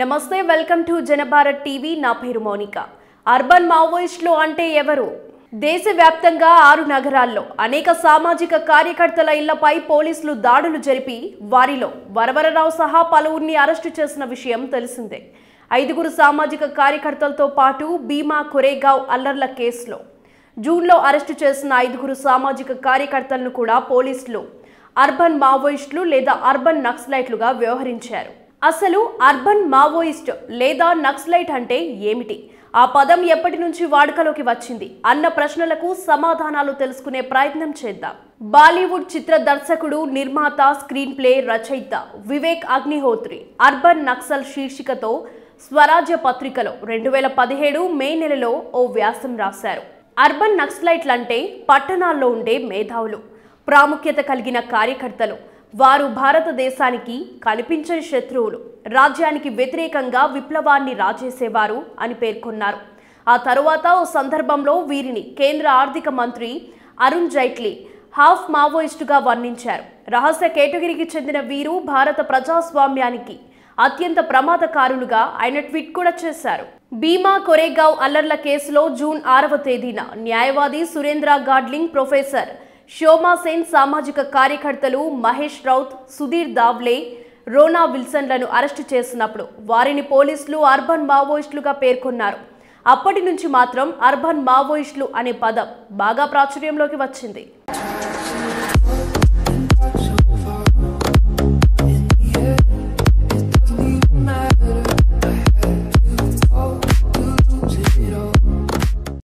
నమస్తే welcome to జనభారత్ TV నా పేరు మౌనిక అర్బన్ మావోయిస్టులు అంటే ఎవరు దేశవ్యాప్తంగా ఆరు నగరాల్లో అనేక సామాజిక కార్యకర్తల ఇళ్లపై పోలీసులు దాడులు జరిపి వారిలో వరవరరావు సహా పలువురిని అరెస్టు చేసిన విషయం తెలిసిందే ఐదుగురు సామాజిక కార్యకర్తలతో పాటు భీమా కొరేగావ్ అల్లర్ల కేసులో జూన్లో అరెస్టు చేసిన ఐదుగురు సామాజిక కార్యకర్తలను కూడా పోలీసులు అర్బన్ మావోయిస్టులు లేదా అర్బన్ నక్సలైట్లుగా వ్యవహరించారు అసలు అర్బన్ మావోయిస్ట్ లేదా నక్సలైట్ అంటే ఏమిటి ఆ పదం ఎప్పటి నుంచి వాడుకలోకి వచ్చింది అన్న ప్రశ్నలకు సమాధానాలు తెలుసుకునే ప్రయత్నం చేద్దాం బాలీవుడ్ చిత్ర దర్శకుడు నిర్మాత స్క్రీన్ ప్లే రచయిత వివేక్ అగ్నిహోత్రి అర్బన్ నక్సల్ శీర్షికతో స్వరాజ్య పత్రికలో రెండు వేల పదిహేడు మే నెలలో ఓ వ్యాసం రాశారు అర్బన్ నక్సలైట్లంటే పట్టణాల్లో ఉండే మేధావులు ప్రాముఖ్యత కలిగిన కార్యకర్తలు వారు భారతదేశానికి కనిపించని శత్రువులు రాజ్యానికి వ్యతిరేకంగా విప్లవాన్ని రాజేసేవారు అని పేర్కొన్నారు ఆ తరువాత ఓ సందర్భంలో వీరిని కేంద్ర ఆర్థిక మంత్రి అరుణ్ జైట్లీ హాఫ్ మావోయిస్టుగా వర్ణించారు రహస్య కేటగిరీకి చెందిన వీరు భారత ప్రజాస్వామ్యానికి అత్యంత ప్రమాదకారులుగా ఆయన ట్వీట్ కూడా చేశారు భీమా కొరేగావ్ అల్లర్ల కేసులో జూన్ ఆరవ తేదీన న్యాయవాది సురేంద్ర గాడ్లింగ్ ప్రొఫెసర్ శోమాసేన్ సామాజిక కార్యకర్తలు మహేష్ రౌత్ సుధీర్ దావ్లే రోనా విల్సన్లను అరెస్టు చేసినప్పుడు వారిని పోలీసులు అర్బన్ మావోయిస్టులుగా పేర్కొన్నారు అప్పటి నుంచి మాత్రం అర్బన్ మావోయిస్టులు అనే పదం బాగా ప్రాచుర్యంలోకి వచ్చింది